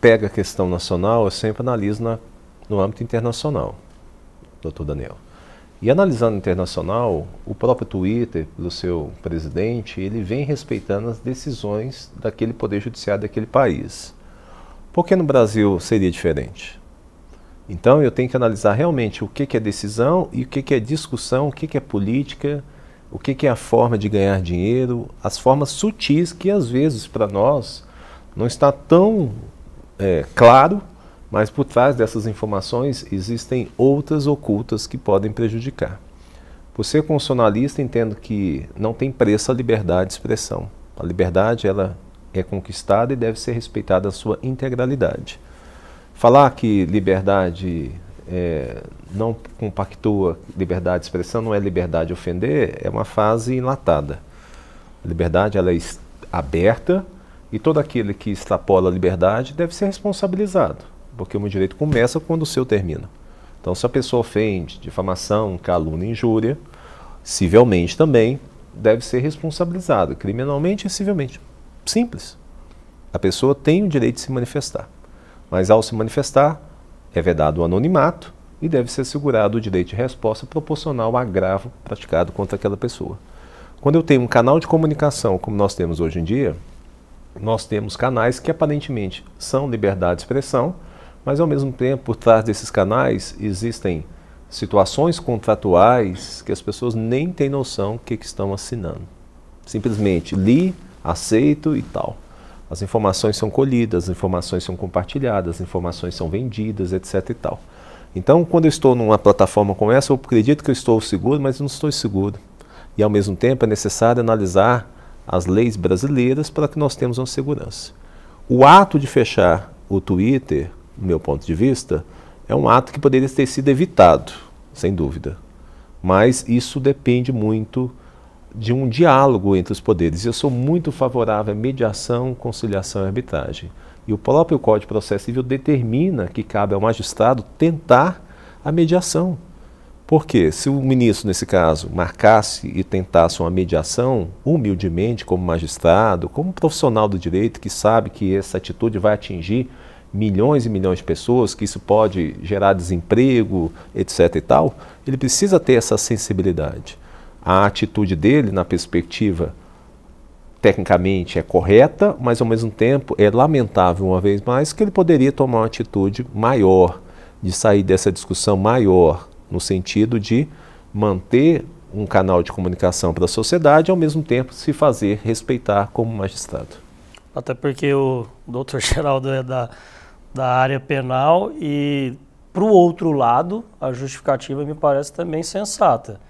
pego a questão nacional, eu sempre analiso na, no âmbito internacional, doutor Daniel. E analisando internacional, o próprio Twitter, do seu presidente, ele vem respeitando as decisões daquele poder judiciário daquele país. Por que no Brasil seria diferente? Então eu tenho que analisar realmente o que, é decisão e o que, é discussão, o que, é política, o que, que é a forma de ganhar dinheiro, as formas sutis que às vezes para nós não está tão é, claro mas por trás dessas informações existem outras ocultas que podem prejudicar. Por ser constitucionalista, entendo que não tem preço a liberdade de expressão. A liberdade ela é conquistada e deve ser respeitada a sua integralidade. Falar que liberdade é, não compactua liberdade de expressão, não é liberdade de ofender, é uma fase enlatada. A liberdade ela é aberta e todo aquele que extrapola a liberdade deve ser responsabilizado porque o meu direito começa quando o seu termina. Então, se a pessoa ofende, difamação, calúnia, injúria, civilmente também, deve ser responsabilizada, criminalmente e civilmente. Simples. A pessoa tem o direito de se manifestar. Mas ao se manifestar, é vedado o anonimato e deve ser assegurado o direito de resposta proporcional ao agravo praticado contra aquela pessoa. Quando eu tenho um canal de comunicação como nós temos hoje em dia, nós temos canais que aparentemente são liberdade de expressão, mas, ao mesmo tempo, por trás desses canais existem situações contratuais que as pessoas nem têm noção do que, estão assinando. Simplesmente li, aceito e tal. As informações são colhidas, as informações são compartilhadas, as informações são vendidas, etc. e tal. Então, quando eu estou numa plataforma como essa, eu acredito que eu estou seguro, mas não estou seguro. E, ao mesmo tempo, é necessário analisar as leis brasileiras para que nós tenhamos uma segurança. O ato de fechar o Twitter do meu ponto de vista, é um ato que poderia ter sido evitado, sem dúvida. Mas isso depende muito de um diálogo entre os poderes. Eu sou muito favorável à mediação, conciliação e arbitragem. E o próprio Código de Processo Civil determina que cabe ao magistrado tentar a mediação. Porque se o ministro, nesse caso, marcasse e tentasse uma mediação, humildemente, como magistrado, como profissional do direito que sabe que essa atitude vai atingir milhões e milhões de pessoas, que isso pode gerar desemprego, etc. e tal, ele precisa ter essa sensibilidade. A atitude dele, na perspectiva tecnicamente é correta, mas ao mesmo tempo é lamentável, uma vez mais, que ele poderia tomar uma atitude maior, de sair dessa discussão maior, no sentido de manter um canal de comunicação para a sociedade, ao mesmo tempo se fazer respeitar como magistrado. Até porque o doutor Geraldo é da da área penal e, para o outro lado, a justificativa me parece também sensata.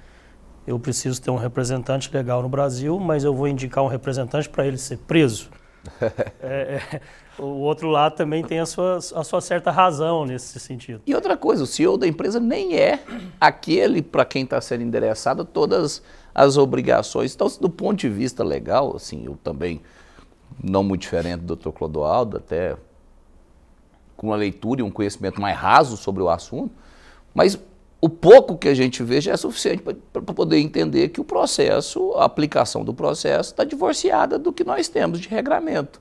Eu preciso ter um representante legal no Brasil, mas eu vou indicar um representante para ele ser preso. [laughs] é, é, o outro lado também tem a sua, a sua certa razão nesse sentido. E outra coisa, o CEO da empresa nem é aquele para quem está sendo endereçado todas as obrigações. Então, do ponto de vista legal, assim, eu também, não muito diferente do Dr. Clodoaldo, até com uma leitura e um conhecimento mais raso sobre o assunto, mas o pouco que a gente vê já é suficiente para poder entender que o processo, a aplicação do processo, está divorciada do que nós temos de regramento.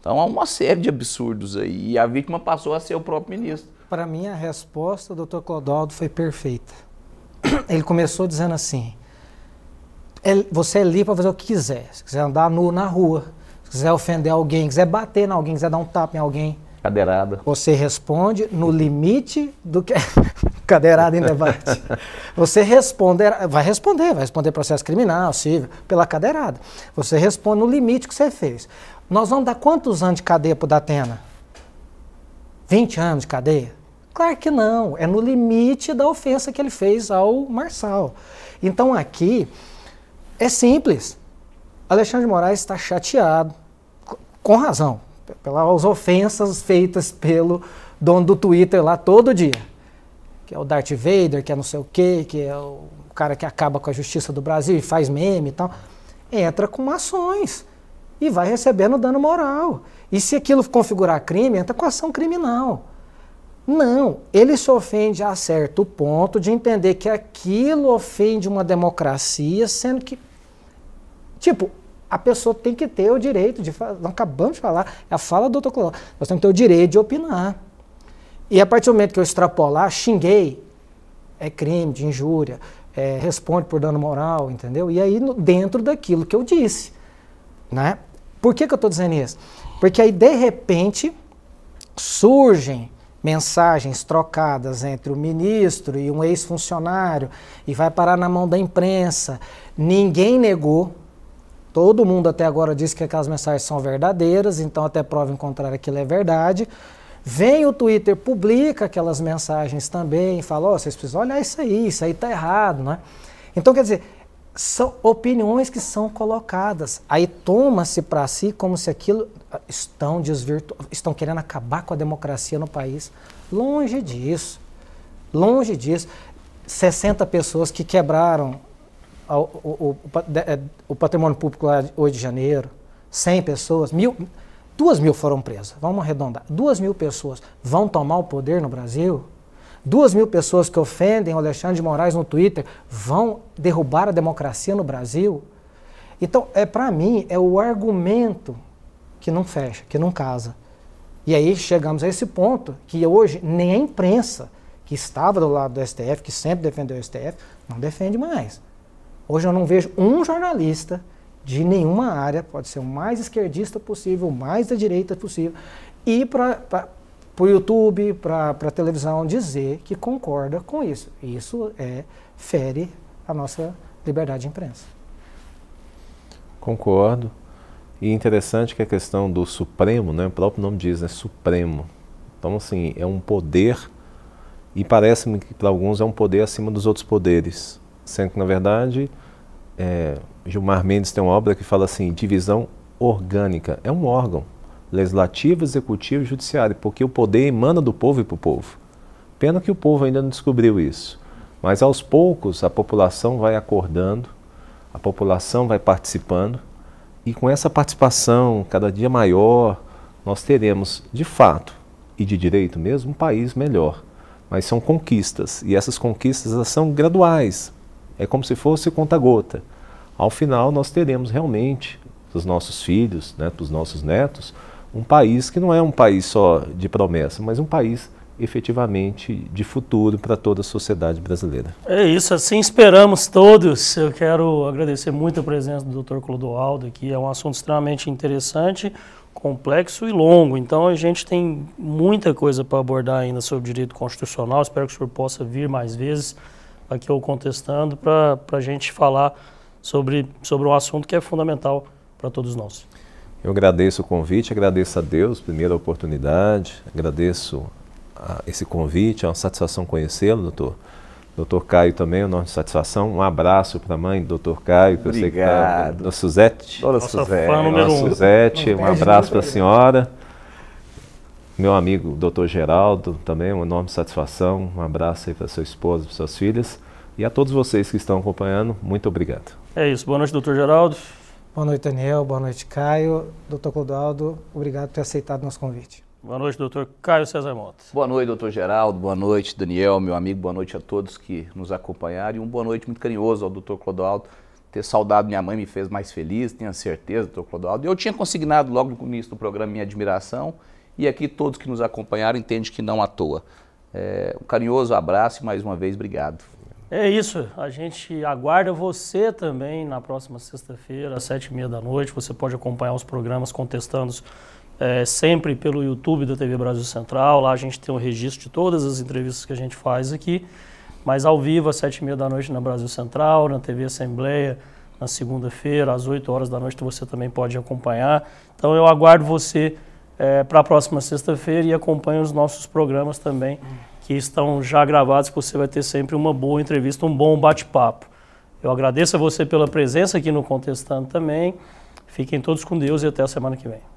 Então há uma série de absurdos aí e a vítima passou a ser o próprio ministro. Para mim, a resposta do Dr. Clodoaldo foi perfeita. [clears throat] Ele começou dizendo assim: é, você é livre para fazer o que quiser. Se quiser andar nu na rua, se quiser ofender alguém, quiser bater em alguém, quiser dar um tapa em alguém, Cadeirada. Você responde no limite do que. [laughs] cadeirada em debate. Você responderá, é, vai responder, vai responder processo criminal, civil, pela cadeirada. Você responde no limite que você fez. Nós vamos dar quantos anos de cadeia para o Datena? 20 anos de cadeia? Claro que não. É no limite da ofensa que ele fez ao Marçal. Então aqui é simples. Alexandre de Moraes está chateado, com razão, pelas ofensas feitas pelo dono do Twitter lá todo dia. Que é o Darth Vader, que é não sei o quê, que é o cara que acaba com a justiça do Brasil e faz meme e tal. Entra com ações e vai recebendo dano moral. E se aquilo configurar crime, entra com ação criminal. Não, ele se ofende a certo ponto de entender que aquilo ofende uma democracia, sendo que, tipo, a pessoa tem que ter o direito de falar, acabamos de falar, é a fala do Dr. Clóvis, nós temos que ter o direito de opinar. E a partir do momento que eu extrapolar, xinguei, é crime de injúria, é, responde por dano moral, entendeu? E aí, no, dentro daquilo que eu disse, né? Por que, que eu estou dizendo isso? Porque aí, de repente, surgem mensagens trocadas entre o ministro e um ex-funcionário e vai parar na mão da imprensa. Ninguém negou, Todo mundo até agora disse que aquelas mensagens são verdadeiras, então até prova em contrário aquilo é verdade. Vem o Twitter, publica aquelas mensagens também, fala, ó, oh, vocês precisam olhar isso aí, isso aí tá errado, né? Então, quer dizer, são opiniões que são colocadas. Aí toma-se para si como se aquilo ah, estão estão querendo acabar com a democracia no país. Longe disso. Longe disso. 60 pessoas que quebraram o, o, é, o, patrimônio público lá de 8 de janeiro, 100 pessoas, mil, duas mil foram presas, vamos arredondar, duas mil pessoas vão tomar o poder no Brasil? Duas mil pessoas que ofendem o Alexandre de Moraes no Twitter vão derrubar a democracia no Brasil? Então, é para mim, é o argumento que não fecha, que não casa. E aí chegamos a esse ponto que hoje nem a imprensa que estava do lado do STF, que sempre defendeu o STF, não defende mais. Hoje eu não vejo um jornalista de nenhuma área, pode ser o mais esquerdista possível, o mais da direita possível, ir para o YouTube, para a televisão dizer que concorda com isso. Isso é fere a nossa liberdade de imprensa. Concordo. E interessante que a questão do Supremo, né, o próprio nome diz, né, Supremo. Então, assim, é um poder, e parece-me que para alguns é um poder acima dos outros poderes sendo que, na verdade, é, Gilmar Mendes tem uma obra que fala assim: divisão orgânica. É um órgão legislativo, executivo e judiciário, porque o poder emana do povo e para o povo. Pena que o povo ainda não descobriu isso. Mas aos poucos a população vai acordando, a população vai participando, e com essa participação cada dia maior, nós teremos, de fato e de direito mesmo, um país melhor. Mas são conquistas, e essas conquistas são graduais, é como se fosse conta-gota. Ao final, nós teremos realmente, para os nossos filhos, né, para os nossos netos, um país que não é um país só de promessa, mas um país efetivamente de futuro para toda a sociedade brasileira. É isso, assim esperamos todos. Eu quero agradecer muito a presença do Dr. Clodoaldo aqui, é um assunto extremamente interessante, complexo e longo. Então a gente tem muita coisa para abordar ainda sobre direito constitucional. Espero que o senhor possa vir mais vezes aqui eu Contestando para a gente falar sobre, sobre um assunto que é fundamental para todos nós. Eu agradeço o convite, agradeço a Deus, primeira oportunidade, agradeço a, esse convite, é uma satisfação conhecê-lo, doutor. Doutor Caio também, uma enorme satisfação. Um abraço para a mãe do doutor Caio, para Obrigado. eu sei que está. Suzete. Dona Suzete. Fã Dona Suzete, um abraço para a senhora. Meu amigo doutor Geraldo, também uma enorme satisfação. Um abraço aí para sua esposa, para suas filhas. E a todos vocês que estão acompanhando, muito obrigado. É isso. Boa noite, doutor Geraldo. Boa noite, Daniel. Boa noite, Caio. Doutor Clodoaldo, obrigado por ter aceitado nosso convite. Boa noite, doutor Caio César Motos. Boa noite, doutor Geraldo. Boa noite, Daniel, meu amigo. Boa noite a todos que nos acompanharam. E um boa noite muito carinhoso ao doutor Clodoaldo. Ter saudado minha mãe me fez mais feliz, tenho certeza, doutor Clodoaldo. Eu tinha consignado logo no início do programa minha admiração e aqui todos que nos acompanharam entendem que não à toa. É, um carinhoso abraço e mais uma vez, obrigado. É isso, a gente aguarda você também na próxima sexta-feira, às sete e meia da noite. Você pode acompanhar os programas contestando é, sempre pelo YouTube da TV Brasil Central. Lá a gente tem o um registro de todas as entrevistas que a gente faz aqui. Mas ao vivo, às sete e meia da noite na Brasil Central, na TV Assembleia, na segunda-feira, às oito horas da noite, você também pode acompanhar. Então eu aguardo você é, para a próxima sexta-feira e acompanhe os nossos programas também, que estão já gravados, que você vai ter sempre uma boa entrevista, um bom bate-papo. Eu agradeço a você pela presença aqui no Contestando também. Fiquem todos com Deus e até a semana que vem.